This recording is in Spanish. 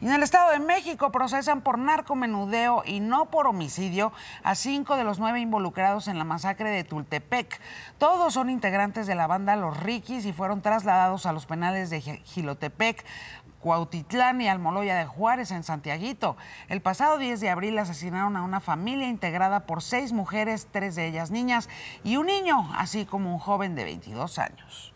en el Estado de México procesan por narcomenudeo y no por homicidio a cinco de los nueve involucrados en la masacre de Tultepec. Todos son integrantes de la banda Los Riquis y fueron trasladados a los penales de Gilotepec. Cuautitlán y Almoloya de Juárez en Santiaguito. El pasado 10 de abril asesinaron a una familia integrada por seis mujeres, tres de ellas niñas y un niño, así como un joven de 22 años.